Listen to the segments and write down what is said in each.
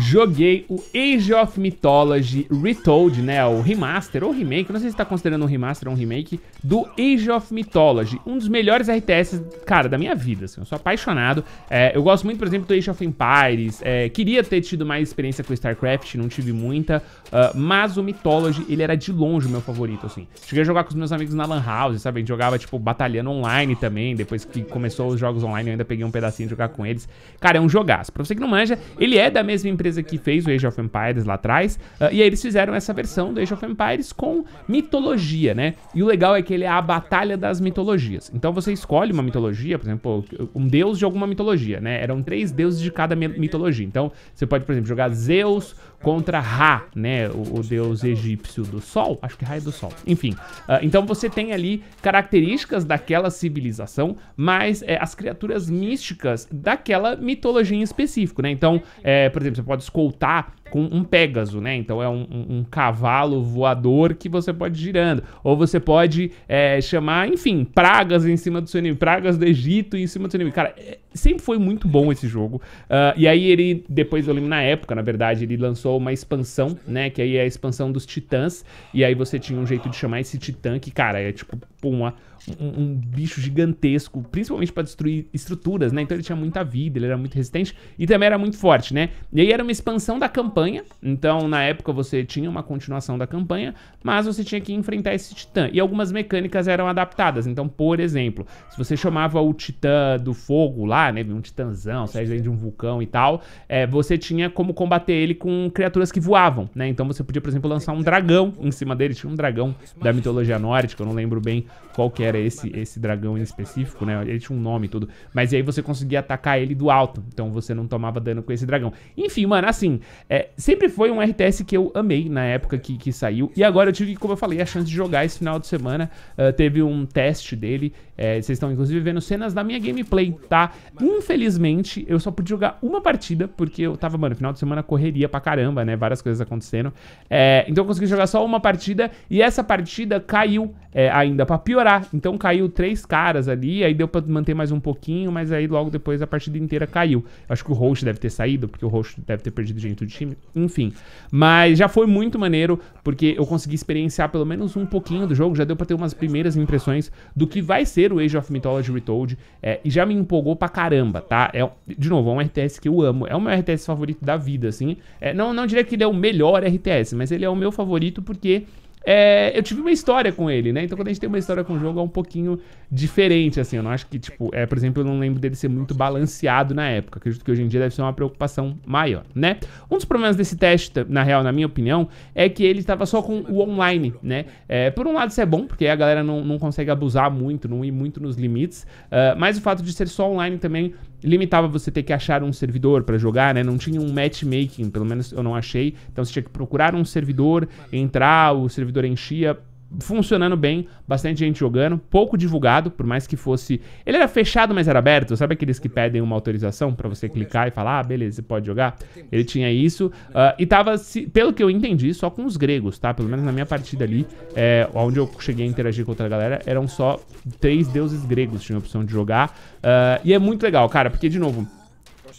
Joguei o Age of Mythology Retold, né? O remaster ou remake, não sei se tá considerando um remaster ou um remake, do Age of Mythology. Um dos melhores RTS, cara, da minha vida, assim. Eu sou apaixonado. É, eu gosto muito, por exemplo, do Age of Empires. É, queria ter tido mais experiência com StarCraft, não tive muita. Uh, mas o Mythology, ele era de longe o meu favorito, assim. Cheguei a jogar com os meus amigos na Lan House, sabe? A gente jogava, tipo, batalhando online também. Depois que começou os jogos online, eu ainda peguei um pedacinho de jogar com eles. Cara, é um jogaço. Pra você que não manja, ele é da mesma empresa empresa que fez o Age of Empires lá atrás, uh, e aí eles fizeram essa versão do Age of Empires com mitologia, né? E o legal é que ele é a batalha das mitologias. Então você escolhe uma mitologia, por exemplo, um deus de alguma mitologia, né? Eram três deuses de cada mitologia. Então você pode, por exemplo, jogar Zeus, contra Ra, né, o, o, deus egípcio do sol, acho que Ra é do sol, enfim. Uh, então você tem ali características daquela civilização, mas é, as criaturas místicas daquela mitologia em específico, né? Então, é, por exemplo, você pode escoltar com um Pégaso, né? Então é um, um, um, cavalo voador que você pode ir girando. Ou você pode é, chamar, enfim, pragas em cima do seu inimigo, pragas do Egito em cima do seu inimigo. Cara, é, sempre foi muito bom esse jogo. Uh, e aí ele, depois eu lembro na época, na verdade, ele lançou uma expansão, né? Que aí é a expansão dos titãs. E aí você tinha um jeito de chamar esse titã que, cara, é tipo uma um, um bicho gigantesco, principalmente para destruir estruturas, né? Então ele tinha muita vida, ele era muito resistente e também era muito forte, né? E aí era uma expansão da campanha, então na época você tinha uma continuação da campanha, mas você tinha que enfrentar esse titã. E algumas mecânicas eram adaptadas, então por exemplo, se você chamava o titã do fogo lá, né? Um titãzão, sai de um vulcão e tal, é, você tinha como combater ele com criaturas que voavam, né? Então você podia, por exemplo, lançar um dragão em cima dele, tinha um dragão da mitologia nórdica, eu não lembro bem qual que era era esse esse dragão em específico, né? Ele tinha um nome e tudo. Mas aí você conseguia atacar ele do alto. Então você não tomava dano com esse dragão. Enfim, mano, assim, é, sempre foi um RTS que eu amei na época que, que saiu. E agora eu tive, como eu falei, a chance de jogar esse final de semana. Uh, teve um teste dele. É, vocês estão, inclusive, vendo cenas da minha gameplay, tá? Infelizmente, eu só pude jogar uma partida, porque eu tava, mano, final de semana correria pra caramba, né? Várias coisas acontecendo. É, então eu consegui jogar só uma partida. E essa partida caiu é, ainda pra piorar. Então caiu três caras ali, aí deu pra manter mais um pouquinho, mas aí logo depois a partida inteira caiu. Acho que o host deve ter saído, porque o host deve ter perdido gente do time, enfim. Mas já foi muito maneiro, porque eu consegui experienciar pelo menos um pouquinho do jogo, já deu pra ter umas primeiras impressões do que vai ser o Age of Mythology Retold, é, e já me empolgou pra caramba, tá? É, de novo, é um RTS que eu amo, é o meu RTS favorito da vida, assim. É, não, não diria que ele é o melhor RTS, mas ele é o meu favorito porque é, eu tive uma história com ele, né? Então quando a gente tem uma história com o jogo é um pouquinho diferente, assim. Eu não acho que, tipo, é, por exemplo, eu não lembro dele ser muito balanceado na época. Acredito que hoje em dia deve ser uma preocupação maior, né? Um dos problemas desse teste, na real, na minha opinião, é que ele estava só com o online, né? É, por um lado isso é bom, porque a galera não, não consegue abusar muito, não ir muito nos limites. Uh, mas o fato de ser só online também limitava você ter que achar um servidor para jogar, né? Não tinha um matchmaking, pelo menos eu não achei. Então você tinha que procurar um servidor, entrar, o servidor enchia, funcionando bem, bastante gente jogando, pouco divulgado, por mais que fosse. Ele era fechado, mas era aberto. Sabe aqueles que pedem uma autorização para você clicar e falar, ah, beleza, você pode jogar? Ele tinha isso. Uh, e tava, pelo que eu entendi, só com os gregos, tá? Pelo menos na minha partida ali, é, onde eu cheguei a interagir com outra galera, eram só três deuses gregos, tinham a opção de jogar. Uh, e é muito legal, cara, porque, de novo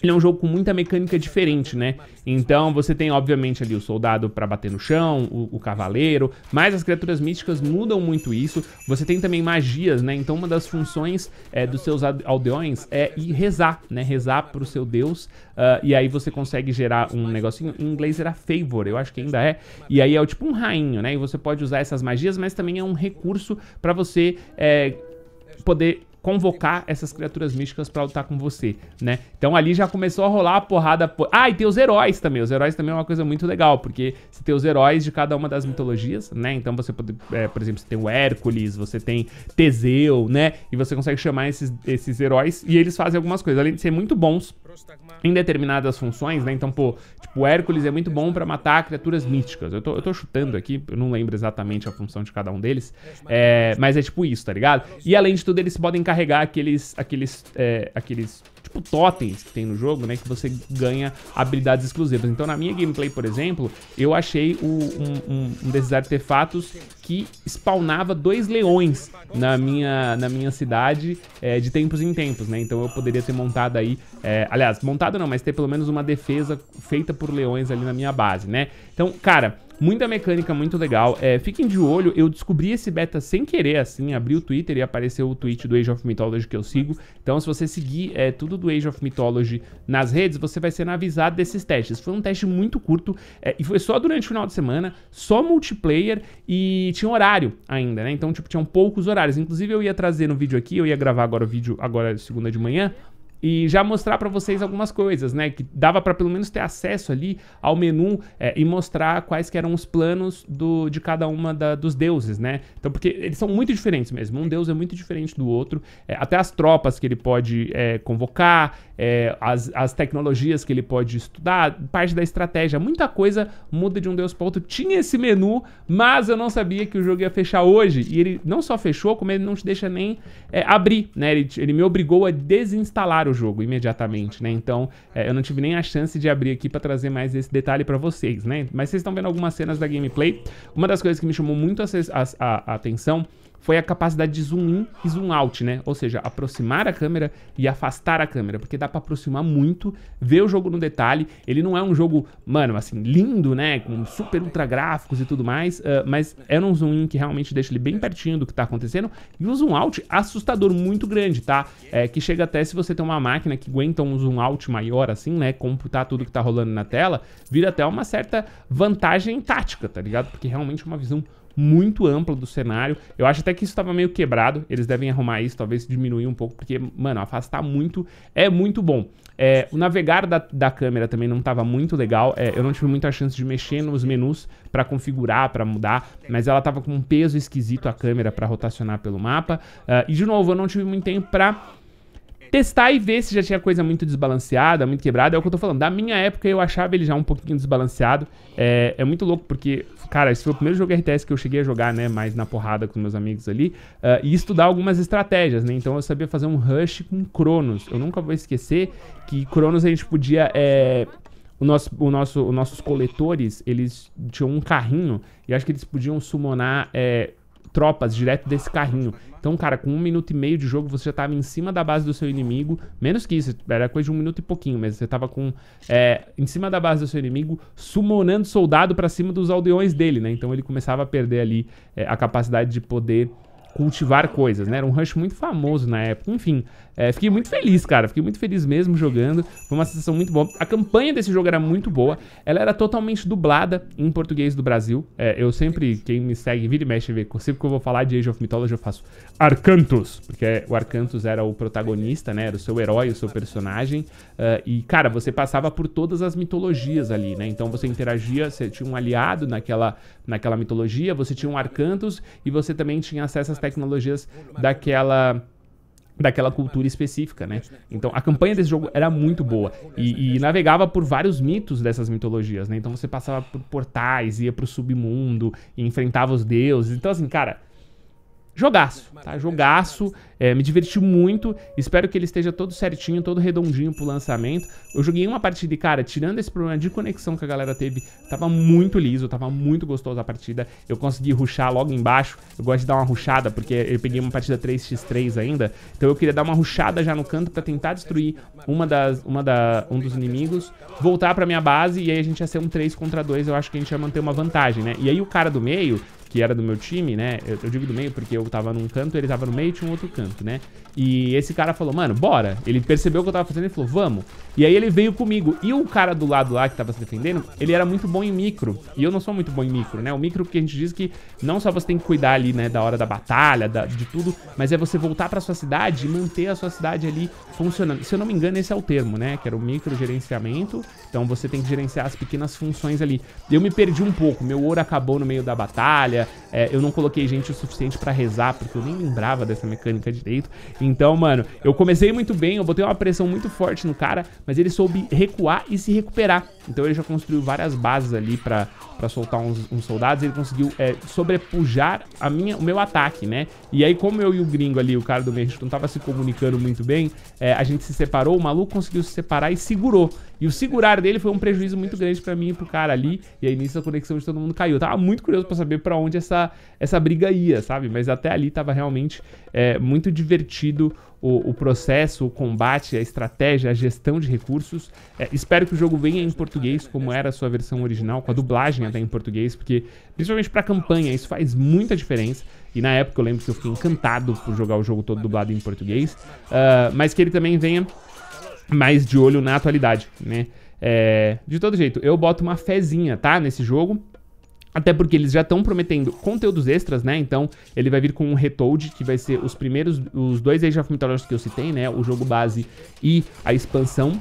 ele é um jogo com muita mecânica diferente, né? Então você tem, obviamente, ali o soldado para bater no chão, o, o, cavaleiro, mas as criaturas místicas mudam muito isso. Você tem também magias, né? Então uma das funções é, dos seus aldeões é ir rezar, né? Rezar pro seu deus, uh, e aí você consegue gerar um negocinho, em inglês era favor, eu acho que ainda é, e aí é tipo um rainho, né? E você pode usar essas magias, mas também é um recurso para você... É, poder convocar essas criaturas místicas pra lutar com você, né? Então ali já começou a rolar a porrada... Por... Ah, e tem os heróis também. Os heróis também é uma coisa muito legal, porque você tem os heróis de cada uma das mitologias, né? Então você pode... É, por exemplo, você tem o Hércules, você tem Teseu, né? E você consegue chamar esses, esses heróis e eles fazem algumas coisas. Além de ser muito bons em determinadas funções, né? Então, pô, tipo, Hércules é muito bom para matar criaturas místicas. Eu tô, eu tô chutando aqui, eu não lembro exatamente a função de cada um deles. É, mas é tipo isso, tá ligado? E além de tudo, eles podem carregar aqueles. aqueles. É, aqueles tipo totens que tem no jogo, né? Que você ganha habilidades exclusivas. Então, na minha gameplay, por exemplo, eu achei o, um, um, um desses artefatos que spawnava dois leões na minha, na minha cidade é, de tempos em tempos, né? Então eu poderia ter montado aí, é, aliás, montado não, mas ter pelo menos uma defesa feita por leões ali na minha base, né? Então, cara, Muita mecânica muito legal. É, fiquem de olho, eu descobri esse beta sem querer, assim, abri o Twitter e apareceu o tweet do Age of Mythology que eu sigo. Então, se você seguir é, tudo do Age of Mythology nas redes, você vai sendo avisado desses testes. Foi um teste muito curto é, e foi só durante o final de semana, só multiplayer e tinha horário ainda, né? Então, tipo, tinham poucos horários. Inclusive, eu ia trazer no vídeo aqui, eu ia gravar agora o vídeo agora segunda de manhã, e já mostrar para vocês algumas coisas, né? Que dava para pelo menos ter acesso ali ao menu é, e mostrar quais que eram os planos do, de cada uma da, dos deuses, né? Então, porque eles são muito diferentes mesmo. Um deus é muito diferente do outro. É, até as tropas que ele pode é, convocar, é, as, as tecnologias que ele pode estudar, parte da estratégia, muita coisa muda de um deus para outro. Tinha esse menu, mas eu não sabia que o jogo ia fechar hoje. E ele não só fechou, como ele não te deixa nem é, abrir, né? Ele, ele, me obrigou a desinstalar o jogo imediatamente, né? Então é, eu não tive nem a chance de abrir aqui para trazer mais esse detalhe para vocês, né? Mas vocês estão vendo algumas cenas da gameplay. Uma das coisas que me chamou muito a, a, a atenção foi a capacidade de zoom in e zoom out, né? Ou seja, aproximar a câmera e afastar a câmera, porque dá para aproximar muito, ver o jogo no detalhe. Ele não é um jogo, mano, assim, lindo, né? Com super ultra gráficos e tudo mais, uh, mas era é um zoom in que realmente deixa ele bem pertinho do que tá acontecendo. E o zoom out assustador, muito grande, tá? É, que chega até se você tem uma máquina que aguenta um zoom out maior, assim, né? Computar tudo que tá rolando na tela, vira até uma certa vantagem tática, tá ligado? Porque realmente é uma visão muito ampla do cenário. Eu acho até que isso estava meio quebrado. Eles devem arrumar isso, talvez diminuir um pouco, porque, mano, afastar muito é muito bom. É, o navegar da, da câmera também não estava muito legal. É, eu não tive muita chance de mexer nos menus para configurar, para mudar, mas ela estava com um peso esquisito a câmera para rotacionar pelo mapa. Uh, e de novo, eu não tive muito tempo para testar e ver se já tinha coisa muito desbalanceada, muito quebrada. É o que eu tô falando. Da minha época eu achava ele já um pouquinho desbalanceado. É, é muito louco porque, cara, esse foi o primeiro jogo RTS que eu cheguei a jogar, né? Mais na porrada com meus amigos ali. Uh, e estudar algumas estratégias, né? Então eu sabia fazer um rush com Cronos. Eu nunca vou esquecer que Cronos a gente podia. É, o nosso, o nosso, os nossos coletores, eles tinham um carrinho e acho que eles podiam summonar é, tropas direto desse carrinho. Então, cara, com um minuto e meio de jogo, você já estava em cima da base do seu inimigo. Menos que isso, era coisa de um minuto e pouquinho, mas você estava com. É, em cima da base do seu inimigo, sumonando soldado para cima dos aldeões dele, né? Então ele começava a perder ali é, a capacidade de poder cultivar coisas, né? Era um rush muito famoso na época. Enfim, é, fiquei muito feliz, cara. Fiquei muito feliz mesmo jogando. Foi uma sensação muito boa. A campanha desse jogo era muito boa. Ela era totalmente dublada em português do Brasil. É, eu sempre, quem me segue, vira e mexe, vê. Sempre que eu vou falar de Age of Mythology, eu faço Arcantos. Porque é, o Arcantos era o protagonista, né? Era o seu herói, o seu personagem. Uh, e, cara, você passava por todas as mitologias ali, né? Então você interagia, você tinha um aliado naquela, naquela mitologia, você tinha um Arcantos e você também tinha acesso às tecnologias daquela daquela cultura específica, né? Então a campanha desse jogo era muito boa e, e, navegava por vários mitos dessas mitologias, né? Então você passava por portais, ia pro submundo, enfrentava os deuses. Então assim, cara, Jogaço, tá? Jogaço, é, me diverti muito. Espero que ele esteja todo certinho, todo redondinho pro lançamento. Eu joguei uma partida e, cara, tirando esse problema de conexão que a galera teve, tava muito liso, tava muito gostoso a partida. Eu consegui ruxar logo embaixo. Eu gosto de dar uma ruxada, porque eu peguei uma partida 3x3 ainda. Então eu queria dar uma ruxada já no canto pra tentar destruir uma das, uma da, um dos inimigos, voltar pra minha base e aí a gente ia ser um 3 contra 2. Eu acho que a gente ia manter uma vantagem, né? E aí o cara do meio, que era do meu time, né? Eu, eu, digo do meio porque eu tava num canto, ele tava no meio e tinha um outro canto, né? E esse cara falou, mano, bora. Ele percebeu o que eu tava fazendo e falou, vamos. E aí ele veio comigo. E o cara do lado lá que tava se defendendo, ele era muito bom em micro. E eu não sou muito bom em micro, né? O micro porque a gente diz que não só você tem que cuidar ali, né, da hora da batalha, da, de tudo, mas é você voltar pra sua cidade e manter a sua cidade ali funcionando. Se eu não me engano, esse é o termo, né? Que era o micro gerenciamento. Então você tem que gerenciar as pequenas funções ali. Eu me perdi um pouco, meu ouro acabou no meio da batalha é, é, eu não coloquei gente o suficiente para rezar, porque eu nem lembrava dessa mecânica direito. Então, mano, eu comecei muito bem, eu botei uma pressão muito forte no cara, mas ele soube recuar e se recuperar. Então ele já construiu várias bases ali para soltar uns, uns, soldados, ele conseguiu é, sobrepujar a minha, o meu ataque, né? E aí, como eu e o gringo ali, o cara do gente não tava se comunicando muito bem, é, a gente se separou, o maluco conseguiu se separar e segurou. E o segurar dele foi um prejuízo muito grande para mim e pro cara ali, e aí nisso a conexão de todo mundo caiu. Eu tava muito curioso para saber para onde onde essa, essa briga ia, sabe? Mas até ali tava realmente é, muito divertido o, o, processo, o combate, a estratégia, a gestão de recursos. É, espero que o jogo venha em português, como era a sua versão original, com a dublagem até em português, porque principalmente para campanha isso faz muita diferença. E na época eu lembro que eu fiquei encantado por jogar o jogo todo dublado em português, uh, mas que ele também venha mais de olho na atualidade, né? É, de todo jeito, eu boto uma fezinha, tá? Nesse jogo. Até porque eles já estão prometendo conteúdos extras, né? Então, ele vai vir com um retold, que vai ser os primeiros, os dois Age of Mythology que eu citei, né? O jogo base e a expansão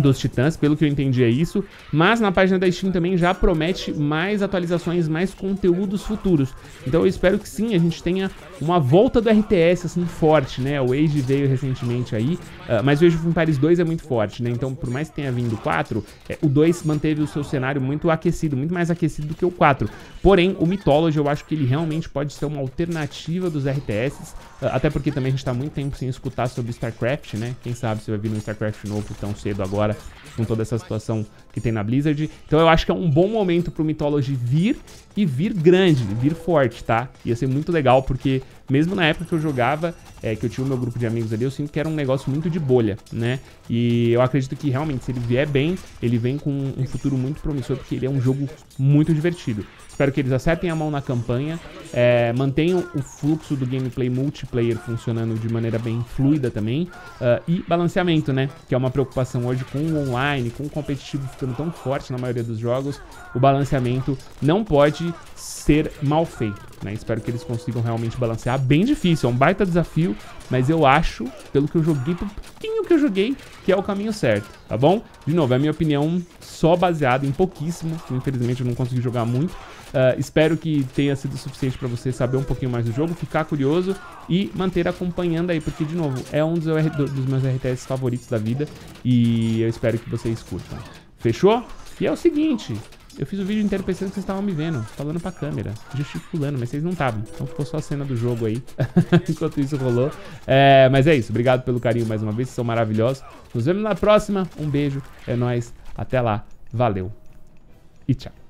dos Titãs, pelo que eu entendi é isso, mas na página da Steam também já promete mais atualizações, mais conteúdos futuros. Então eu espero que sim, a gente tenha uma volta do RTS assim forte, né? O Age veio recentemente aí, uh, mas o Age of Empires 2 é muito forte, né? Então por mais que tenha vindo 4, é, o 2 manteve o seu cenário muito aquecido, muito mais aquecido do que o 4. Porém, o Mythology eu acho que ele realmente pode ser uma alternativa dos RTS, uh, ah, até porque também a gente tá muito tempo sem escutar sobre StarCraft, né? Quem sabe se vai vir um StarCraft novo tão cedo agora agora com toda essa situação que tem na Blizzard. Então eu acho que é um bom momento pro Mythology vir e vir grande, vir forte, tá? Ia ser muito legal porque mesmo na época que eu jogava, é, que eu tinha o meu grupo de amigos ali, eu sinto que era um negócio muito de bolha, né? E eu acredito que realmente, se ele vier bem, ele vem com um futuro muito promissor, porque ele é um jogo muito divertido. Espero que eles acertem a mão na campanha, é, mantenham o fluxo do gameplay multiplayer funcionando de maneira bem fluida também, uh, e balanceamento, né? Que é uma preocupação hoje com o online, com o competitivo ficando tão forte na maioria dos jogos, o balanceamento não pode ser mal feito. Né? Espero que eles consigam realmente balancear. Bem difícil, é um baita desafio, mas eu acho, pelo que eu joguei, pelo pouquinho que eu joguei, que é o caminho certo, tá bom? De novo, é a minha opinião só baseada em pouquíssimo, infelizmente eu não consegui jogar muito. Uh, espero que tenha sido suficiente para você saber um pouquinho mais do jogo, ficar curioso e manter acompanhando aí, porque, de novo, é um dos, dos meus RTS favoritos da vida e eu espero que vocês curtam. Fechou? E é o seguinte, eu fiz o vídeo inteiro pensando que vocês estavam me vendo, falando pra câmera, gesticulando, mas vocês não estavam. Então ficou só a cena do jogo aí, enquanto isso rolou. É, mas é isso, obrigado pelo carinho mais uma vez, vocês são maravilhosos. Nos vemos na próxima, um beijo, é nóis, até lá, valeu e tchau.